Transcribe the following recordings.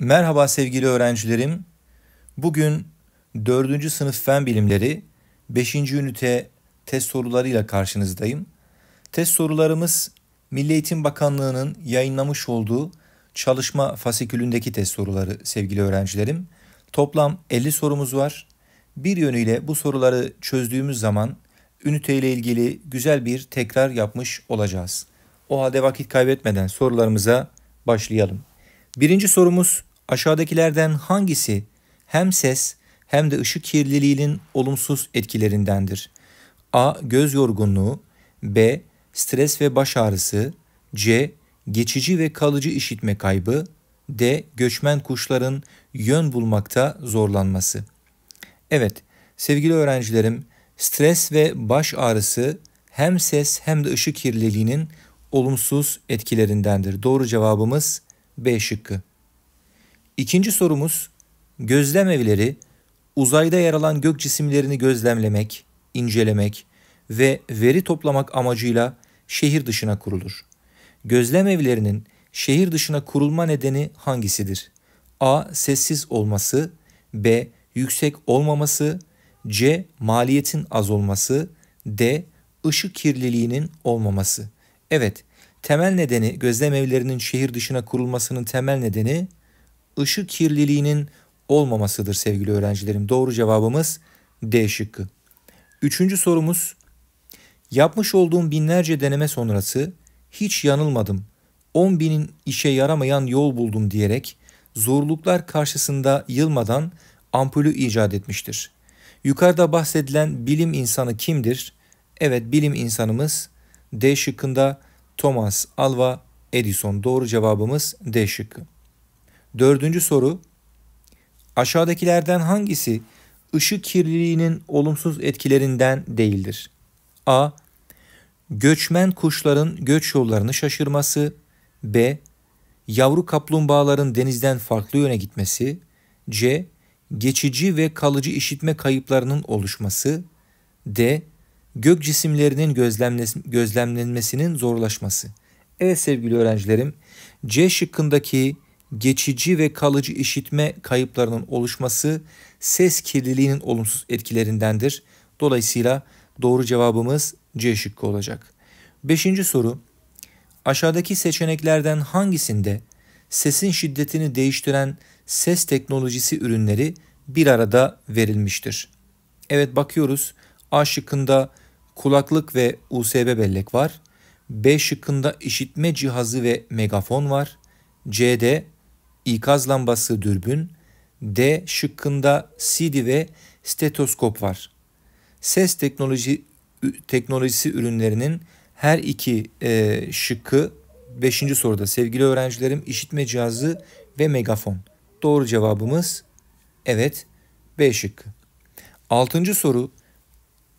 Merhaba sevgili öğrencilerim. Bugün 4. sınıf fen bilimleri 5. ünite test sorularıyla karşınızdayım. Test sorularımız Milli Eğitim Bakanlığı'nın yayınlamış olduğu çalışma fasikülündeki test soruları sevgili öğrencilerim. Toplam 50 sorumuz var. Bir yönüyle bu soruları çözdüğümüz zaman üniteyle ilgili güzel bir tekrar yapmış olacağız. O halde vakit kaybetmeden sorularımıza başlayalım. Birinci sorumuz Aşağıdakilerden hangisi hem ses hem de ışık kirliliğinin olumsuz etkilerindendir? A. Göz yorgunluğu B. Stres ve baş ağrısı C. Geçici ve kalıcı işitme kaybı D. Göçmen kuşların yön bulmakta zorlanması. Evet sevgili öğrencilerim stres ve baş ağrısı hem ses hem de ışık kirliliğinin olumsuz etkilerindendir. Doğru cevabımız B şıkkı. İkinci sorumuz gözlem evleri uzayda yer alan gök cisimlerini gözlemlemek, incelemek ve veri toplamak amacıyla şehir dışına kurulur. Gözlem evlerinin şehir dışına kurulma nedeni hangisidir? A. Sessiz olması B. Yüksek olmaması C. Maliyetin az olması D. Işık kirliliğinin olmaması Evet, temel nedeni gözlem evlerinin şehir dışına kurulmasının temel nedeni ışık kirliliğinin olmamasıdır sevgili öğrencilerim. Doğru cevabımız D şıkkı. Üçüncü sorumuz yapmış olduğum binlerce deneme sonrası hiç yanılmadım. 10 binin işe yaramayan yol buldum diyerek zorluklar karşısında yılmadan ampulü icat etmiştir. Yukarıda bahsedilen bilim insanı kimdir? Evet bilim insanımız D şıkkında Thomas Alva Edison. Doğru cevabımız D şıkkı. Dördüncü soru. Aşağıdakilerden hangisi ışık kirliliğinin olumsuz etkilerinden değildir? A. Göçmen kuşların göç yollarını şaşırması. B. Yavru kaplumbağaların denizden farklı yöne gitmesi. C. Geçici ve kalıcı işitme kayıplarının oluşması. D. Gök cisimlerinin gözlemlenmesinin zorlaşması. Evet sevgili öğrencilerim, C şıkkındaki geçici ve kalıcı işitme kayıplarının oluşması ses kirliliğinin olumsuz etkilerindendir. Dolayısıyla doğru cevabımız C şıkkı olacak. Beşinci soru. Aşağıdaki seçeneklerden hangisinde sesin şiddetini değiştiren ses teknolojisi ürünleri bir arada verilmiştir? Evet bakıyoruz. A şıkkında kulaklık ve USB bellek var. B şıkkında işitme cihazı ve megafon var. C'de ikaz lambası dürbün, D şıkkında CD ve stetoskop var. Ses teknoloji teknolojisi ürünlerinin her iki e, şıkkı 5. soruda sevgili öğrencilerim işitme cihazı ve megafon. Doğru cevabımız evet B şıkkı. 6. soru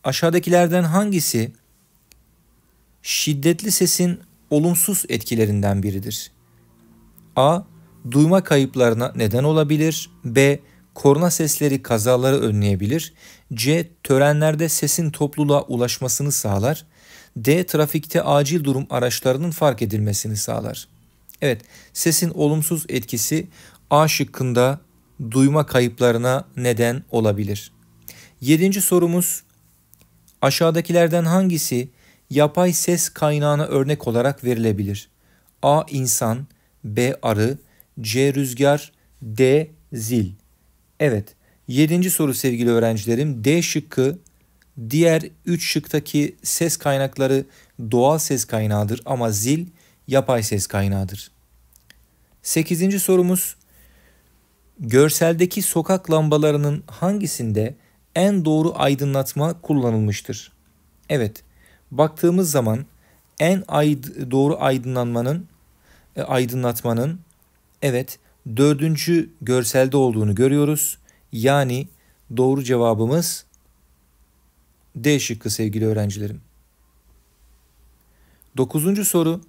aşağıdakilerden hangisi şiddetli sesin olumsuz etkilerinden biridir? A duyma kayıplarına neden olabilir. B. Korna sesleri kazaları önleyebilir. C. Törenlerde sesin topluluğa ulaşmasını sağlar. D. Trafikte acil durum araçlarının fark edilmesini sağlar. Evet, sesin olumsuz etkisi A şıkkında duyma kayıplarına neden olabilir. Yedinci sorumuz aşağıdakilerden hangisi yapay ses kaynağına örnek olarak verilebilir? A. insan B. Arı C. Rüzgar D. Zil Evet yedinci soru sevgili öğrencilerim D şıkkı diğer 3 şıktaki ses kaynakları doğal ses kaynağıdır ama zil yapay ses kaynağıdır. Sekizinci sorumuz görseldeki sokak lambalarının hangisinde en doğru aydınlatma kullanılmıştır? Evet, baktığımız zaman en ayd doğru aydınlanmanın e, aydınlatmanın Evet, dördüncü görselde olduğunu görüyoruz. Yani doğru cevabımız D şıkkı sevgili öğrencilerim. Dokuzuncu soru.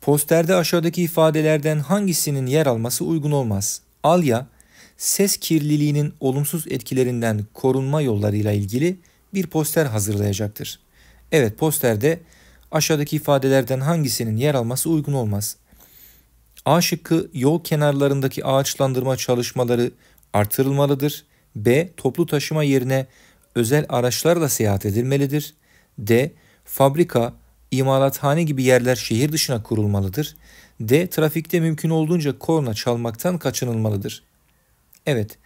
Posterde aşağıdaki ifadelerden hangisinin yer alması uygun olmaz? Alya, ses kirliliğinin olumsuz etkilerinden korunma yollarıyla ilgili bir poster hazırlayacaktır. Evet posterde aşağıdaki ifadelerden hangisinin yer alması uygun olmaz? A şıkkı yol kenarlarındaki ağaçlandırma çalışmaları artırılmalıdır. B. Toplu taşıma yerine özel araçlarla seyahat edilmelidir. D. Fabrika, imalathane gibi yerler şehir dışına kurulmalıdır. D. Trafikte mümkün olduğunca korna çalmaktan kaçınılmalıdır. Evet.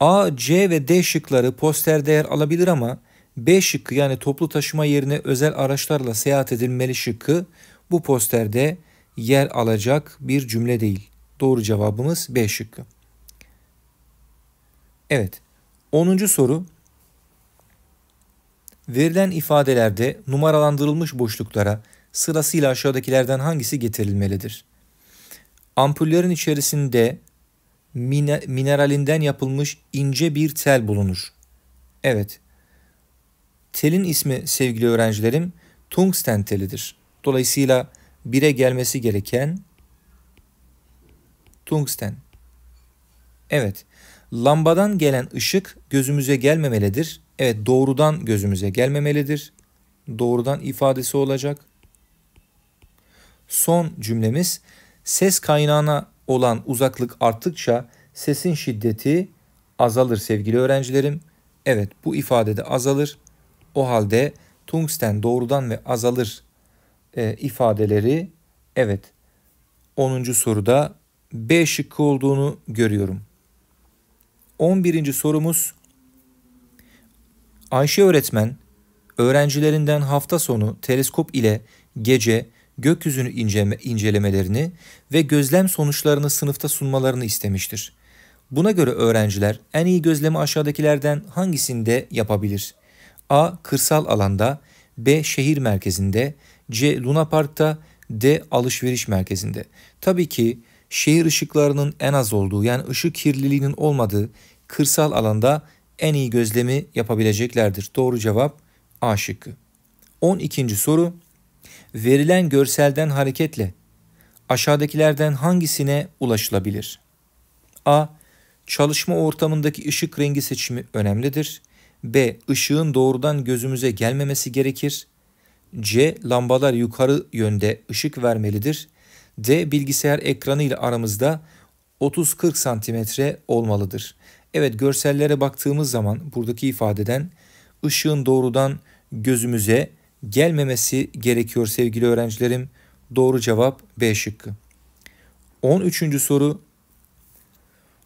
A, C ve D şıkları poster değer alabilir ama B şıkkı yani toplu taşıma yerine özel araçlarla seyahat edilmeli şıkkı bu posterde yer alacak bir cümle değil. Doğru cevabımız B şıkkı. Evet. 10. soru. Verilen ifadelerde numaralandırılmış boşluklara sırasıyla aşağıdakilerden hangisi getirilmelidir? Ampullerin içerisinde mineralinden yapılmış ince bir tel bulunur. Evet. Telin ismi sevgili öğrencilerim tungsten telidir. Dolayısıyla 1'e gelmesi gereken tungsten. Evet. Lambadan gelen ışık gözümüze gelmemelidir. Evet, doğrudan gözümüze gelmemelidir. Doğrudan ifadesi olacak. Son cümlemiz ses kaynağına olan uzaklık arttıkça sesin şiddeti azalır sevgili öğrencilerim. Evet, bu ifadede azalır. O halde tungsten doğrudan ve azalır e, ifadeleri evet 10. soruda B şıkkı olduğunu görüyorum. 11. sorumuz Ayşe öğretmen öğrencilerinden hafta sonu teleskop ile gece gökyüzünü inceleme, incelemelerini ve gözlem sonuçlarını sınıfta sunmalarını istemiştir. Buna göre öğrenciler en iyi gözlemi aşağıdakilerden hangisinde yapabilir? A. Kırsal alanda, B. Şehir merkezinde, C. Luna Park'ta D. Alışveriş merkezinde. Tabii ki şehir ışıklarının en az olduğu yani ışık kirliliğinin olmadığı kırsal alanda en iyi gözlemi yapabileceklerdir. Doğru cevap A şıkkı. 12. soru verilen görselden hareketle aşağıdakilerden hangisine ulaşılabilir? A. Çalışma ortamındaki ışık rengi seçimi önemlidir. B. Işığın doğrudan gözümüze gelmemesi gerekir. C. Lambalar yukarı yönde ışık vermelidir. D. Bilgisayar ekranı ile aramızda 30-40 santimetre olmalıdır. Evet görsellere baktığımız zaman buradaki ifadeden ışığın doğrudan gözümüze gelmemesi gerekiyor sevgili öğrencilerim. Doğru cevap B şıkkı. 13. soru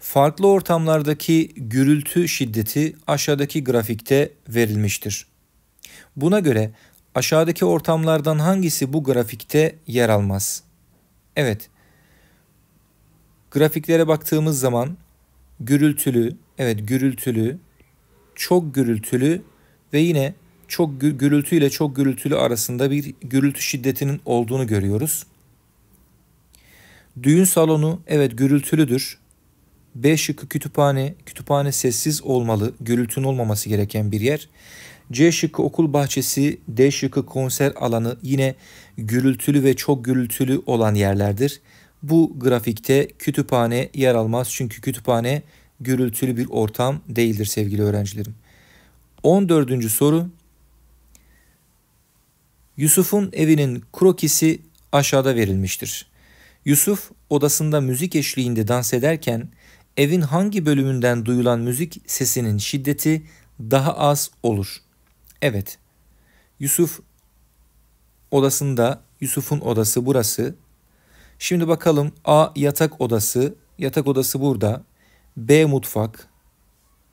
Farklı ortamlardaki gürültü şiddeti aşağıdaki grafikte verilmiştir. Buna göre Aşağıdaki ortamlardan hangisi bu grafikte yer almaz? Evet. Grafiklere baktığımız zaman gürültülü, evet gürültülü, çok gürültülü ve yine çok gürültü ile çok gürültülü arasında bir gürültü şiddetinin olduğunu görüyoruz. Düğün salonu evet gürültülüdür. B şıkkı kütüphane, kütüphane sessiz olmalı, gürültünün olmaması gereken bir yer. C şıkkı okul bahçesi, D şıkkı konser alanı yine gürültülü ve çok gürültülü olan yerlerdir. Bu grafikte kütüphane yer almaz çünkü kütüphane gürültülü bir ortam değildir sevgili öğrencilerim. 14. soru Yusuf'un evinin krokisi aşağıda verilmiştir. Yusuf odasında müzik eşliğinde dans ederken evin hangi bölümünden duyulan müzik sesinin şiddeti daha az olur? Evet. Yusuf odasında, Yusuf'un odası burası. Şimdi bakalım A yatak odası, yatak odası burada. B mutfak,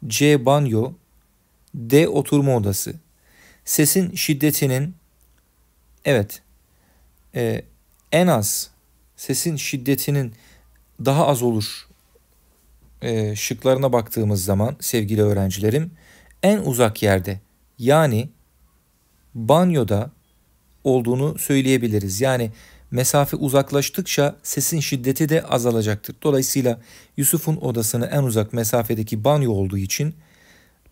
C banyo, D oturma odası. Sesin şiddetinin evet e, en az sesin şiddetinin daha az olur e, şıklarına baktığımız zaman sevgili öğrencilerim en uzak yerde yani banyoda olduğunu söyleyebiliriz. Yani mesafe uzaklaştıkça sesin şiddeti de azalacaktır. Dolayısıyla Yusuf'un odasını en uzak mesafedeki banyo olduğu için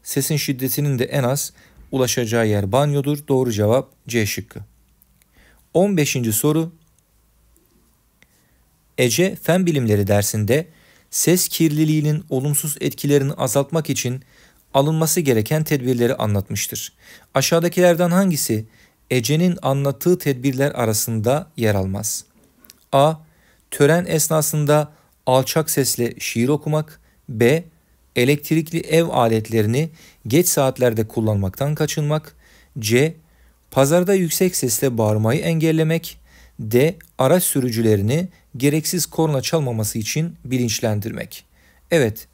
sesin şiddetinin de en az ulaşacağı yer banyodur. Doğru cevap C şıkkı. 15. soru Ece Fen Bilimleri dersinde ses kirliliğinin olumsuz etkilerini azaltmak için alınması gereken tedbirleri anlatmıştır. Aşağıdakilerden hangisi Ece'nin anlattığı tedbirler arasında yer almaz? A. Tören esnasında alçak sesle şiir okumak. B. Elektrikli ev aletlerini geç saatlerde kullanmaktan kaçınmak. C. Pazarda yüksek sesle bağırmayı engellemek. D. Araç sürücülerini gereksiz korna çalmaması için bilinçlendirmek. Evet,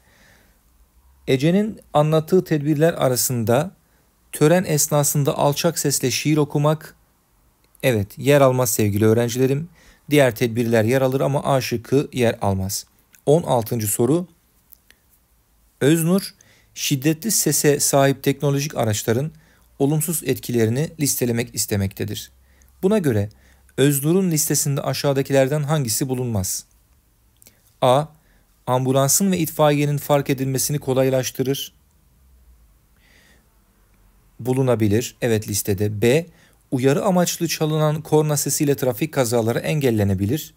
Ece'nin anlattığı tedbirler arasında tören esnasında alçak sesle şiir okumak evet yer almaz sevgili öğrencilerim. Diğer tedbirler yer alır ama aşıkı yer almaz. 16. soru Öznur şiddetli sese sahip teknolojik araçların olumsuz etkilerini listelemek istemektedir. Buna göre Öznur'un listesinde aşağıdakilerden hangisi bulunmaz? A ambulansın ve itfaiyenin fark edilmesini kolaylaştırır. Bulunabilir. Evet listede. B. Uyarı amaçlı çalınan korna sesiyle trafik kazaları engellenebilir.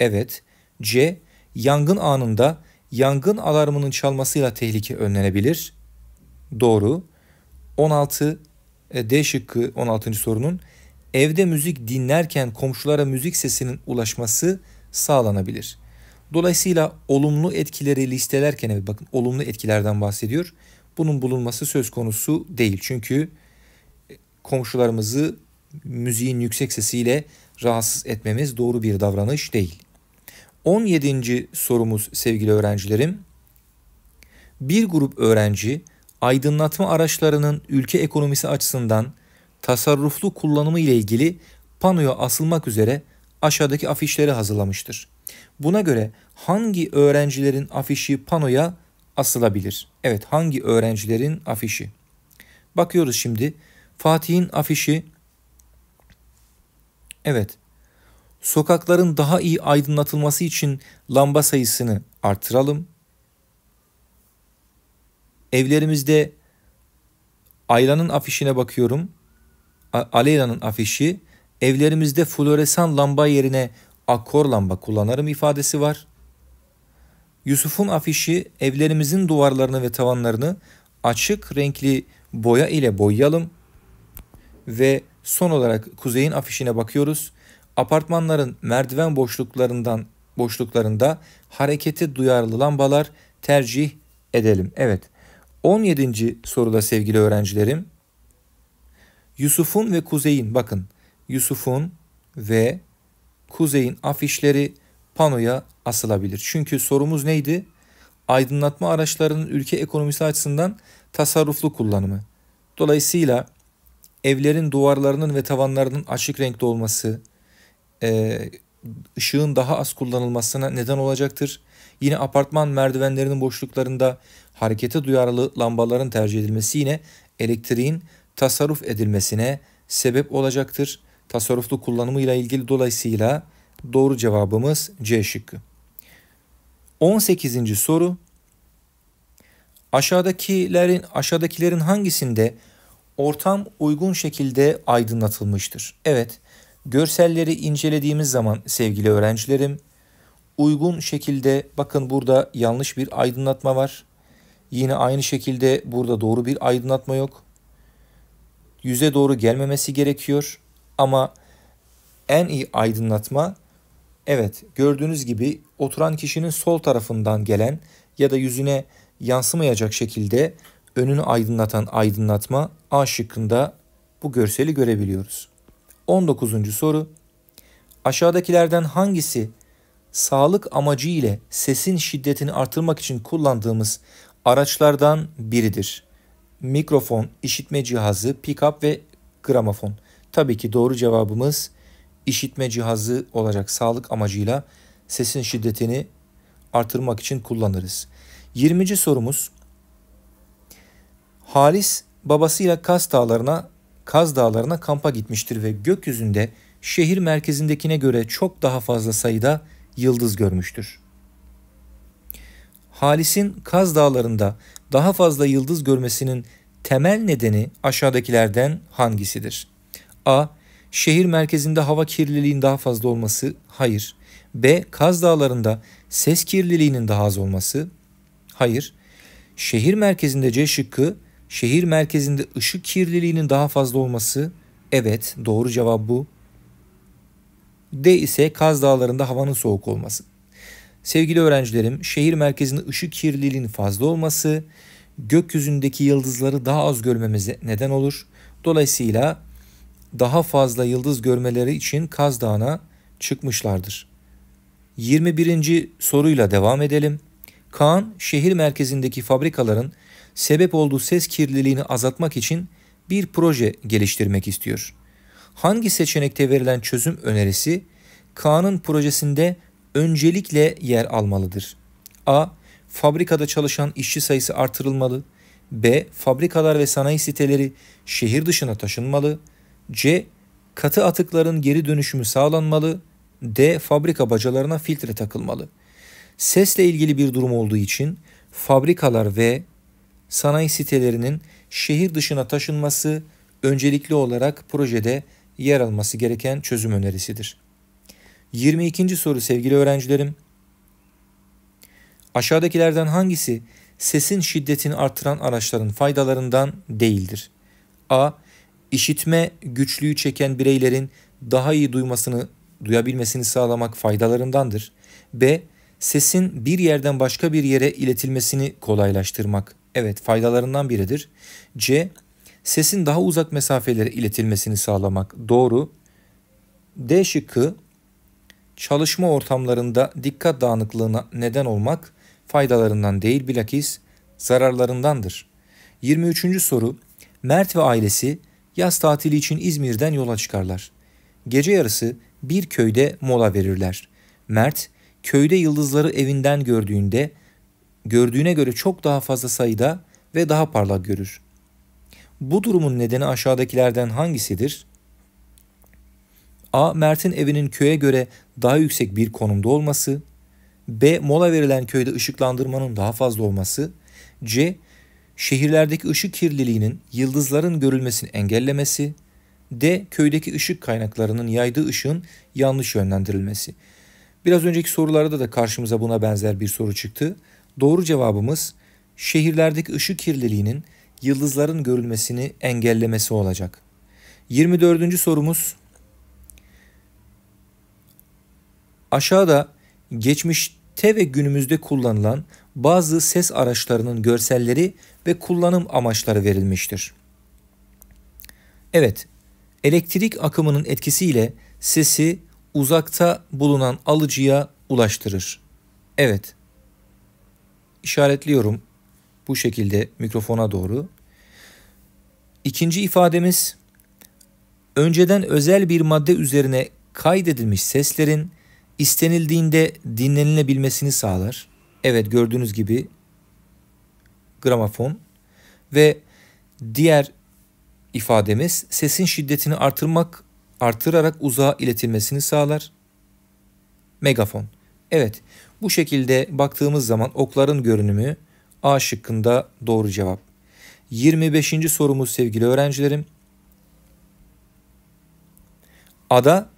Evet. C. Yangın anında yangın alarmının çalmasıyla tehlike önlenebilir. Doğru. 16 e, D şıkkı 16. sorunun evde müzik dinlerken komşulara müzik sesinin ulaşması sağlanabilir. Dolayısıyla olumlu etkileri listelerken evet bakın olumlu etkilerden bahsediyor. Bunun bulunması söz konusu değil. Çünkü e, komşularımızı müziğin yüksek sesiyle rahatsız etmemiz doğru bir davranış değil. 17. sorumuz sevgili öğrencilerim. Bir grup öğrenci aydınlatma araçlarının ülke ekonomisi açısından tasarruflu kullanımı ile ilgili panoya asılmak üzere aşağıdaki afişleri hazırlamıştır. Buna göre hangi öğrencilerin afişi panoya asılabilir? Evet hangi öğrencilerin afişi? Bakıyoruz şimdi. Fatih'in afişi Evet. Sokakların daha iyi aydınlatılması için lamba sayısını artıralım. Evlerimizde Ayla'nın afişine bakıyorum. Aleyla'nın afişi evlerimizde floresan lamba yerine Akor lamba kullanırım ifadesi var. Yusuf'un afişi evlerimizin duvarlarını ve tavanlarını açık renkli boya ile boyayalım. Ve son olarak kuzeyin afişine bakıyoruz. Apartmanların merdiven boşluklarından boşluklarında harekete duyarlı lambalar tercih edelim. Evet. 17. soruda sevgili öğrencilerim. Yusuf'un ve Kuzey'in bakın. Yusuf'un ve kuzeyin afişleri panoya asılabilir. Çünkü sorumuz neydi? Aydınlatma araçlarının ülke ekonomisi açısından tasarruflu kullanımı. Dolayısıyla evlerin duvarlarının ve tavanlarının açık renkte olması e, ışığın daha az kullanılmasına neden olacaktır. Yine apartman merdivenlerinin boşluklarında harekete duyarlı lambaların tercih edilmesi yine elektriğin tasarruf edilmesine sebep olacaktır tasarruflu kullanımıyla ilgili dolayısıyla doğru cevabımız C şıkkı. 18. soru Aşağıdakilerin aşağıdakilerin hangisinde ortam uygun şekilde aydınlatılmıştır? Evet, görselleri incelediğimiz zaman sevgili öğrencilerim, uygun şekilde bakın burada yanlış bir aydınlatma var. Yine aynı şekilde burada doğru bir aydınlatma yok. Yüze doğru gelmemesi gerekiyor. Ama en iyi aydınlatma evet gördüğünüz gibi oturan kişinin sol tarafından gelen ya da yüzüne yansımayacak şekilde önünü aydınlatan aydınlatma A şıkkında bu görseli görebiliyoruz. 19. soru. Aşağıdakilerden hangisi sağlık amacı ile sesin şiddetini artırmak için kullandığımız araçlardan biridir? Mikrofon, işitme cihazı, pikap ve gramofon. Tabii ki doğru cevabımız işitme cihazı olacak sağlık amacıyla sesin şiddetini artırmak için kullanırız. 20. sorumuz Halis babasıyla Kaz Dağları'na Kaz Dağları'na kampa gitmiştir ve gökyüzünde şehir merkezindekine göre çok daha fazla sayıda yıldız görmüştür. Halis'in Kaz Dağları'nda daha fazla yıldız görmesinin temel nedeni aşağıdakilerden hangisidir? A. Şehir merkezinde hava kirliliğinin daha fazla olması. Hayır. B. Kaz Dağları'nda ses kirliliğinin daha az olması. Hayır. Şehir merkezinde C şıkkı, şehir merkezinde ışık kirliliğinin daha fazla olması. Evet, doğru cevap bu. D ise Kaz Dağları'nda havanın soğuk olması. Sevgili öğrencilerim, şehir merkezinde ışık kirliliğinin fazla olması gökyüzündeki yıldızları daha az görmemize neden olur. Dolayısıyla daha fazla yıldız görmeleri için Kaz Dağı'na çıkmışlardır. 21. soruyla devam edelim. Kaan şehir merkezindeki fabrikaların sebep olduğu ses kirliliğini azaltmak için bir proje geliştirmek istiyor. Hangi seçenekte verilen çözüm önerisi Kaan'ın projesinde öncelikle yer almalıdır? A. Fabrikada çalışan işçi sayısı artırılmalı. B. Fabrikalar ve sanayi siteleri şehir dışına taşınmalı. C. Katı atıkların geri dönüşümü sağlanmalı. D. Fabrika bacalarına filtre takılmalı. Sesle ilgili bir durum olduğu için fabrikalar ve sanayi sitelerinin şehir dışına taşınması öncelikli olarak projede yer alması gereken çözüm önerisidir. 22. soru sevgili öğrencilerim. Aşağıdakilerden hangisi sesin şiddetini artıran araçların faydalarından değildir? A. İşitme güçlüğü çeken bireylerin daha iyi duymasını, duyabilmesini sağlamak faydalarındandır. B. Sesin bir yerden başka bir yere iletilmesini kolaylaştırmak. Evet, faydalarından biridir. C. Sesin daha uzak mesafelere iletilmesini sağlamak. Doğru. D şıkkı çalışma ortamlarında dikkat dağınıklığına neden olmak faydalarından değil bilakis zararlarındandır. 23. soru Mert ve ailesi yaz tatili için İzmir'den yola çıkarlar. Gece yarısı bir köyde mola verirler. Mert köyde yıldızları evinden gördüğünde gördüğüne göre çok daha fazla sayıda ve daha parlak görür. Bu durumun nedeni aşağıdakilerden hangisidir? A. Mert'in evinin köye göre daha yüksek bir konumda olması. B. Mola verilen köyde ışıklandırmanın daha fazla olması. C şehirlerdeki ışık kirliliğinin yıldızların görülmesini engellemesi, D. Köydeki ışık kaynaklarının yaydığı ışığın yanlış yönlendirilmesi. Biraz önceki sorularda da karşımıza buna benzer bir soru çıktı. Doğru cevabımız şehirlerdeki ışık kirliliğinin yıldızların görülmesini engellemesi olacak. 24. sorumuz Aşağıda geçmişte ve günümüzde kullanılan bazı ses araçlarının görselleri ve kullanım amaçları verilmiştir. Evet, elektrik akımının etkisiyle sesi uzakta bulunan alıcıya ulaştırır. Evet. işaretliyorum bu şekilde mikrofona doğru. İkinci ifademiz önceden özel bir madde üzerine kaydedilmiş seslerin istenildiğinde dinlenilebilmesini sağlar. Evet gördüğünüz gibi gramofon ve diğer ifademiz sesin şiddetini artırmak artırarak uzağa iletilmesini sağlar. Megafon. Evet bu şekilde baktığımız zaman okların görünümü A şıkkında doğru cevap. 25. sorumuz sevgili öğrencilerim. Ada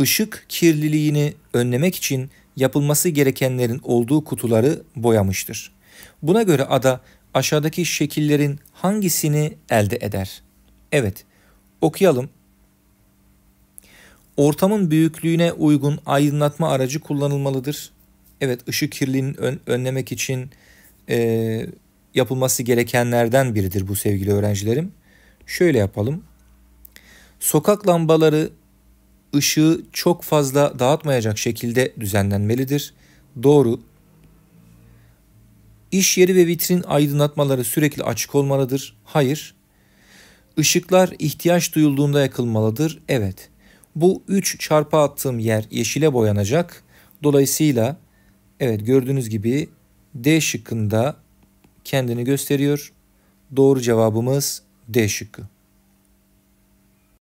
ışık kirliliğini önlemek için yapılması gerekenlerin olduğu kutuları boyamıştır. Buna göre ada aşağıdaki şekillerin hangisini elde eder? Evet, okuyalım. Ortamın büyüklüğüne uygun aydınlatma aracı kullanılmalıdır. Evet, ışık kirliliğini ön, önlemek için e, yapılması gerekenlerden biridir bu sevgili öğrencilerim. Şöyle yapalım. Sokak lambaları ışığı çok fazla dağıtmayacak şekilde düzenlenmelidir. Doğru. İş yeri ve vitrin aydınlatmaları sürekli açık olmalıdır. Hayır. Işıklar ihtiyaç duyulduğunda yakılmalıdır. Evet. Bu 3 çarpı attığım yer yeşile boyanacak. Dolayısıyla evet gördüğünüz gibi D şıkkında kendini gösteriyor. Doğru cevabımız D şıkkı.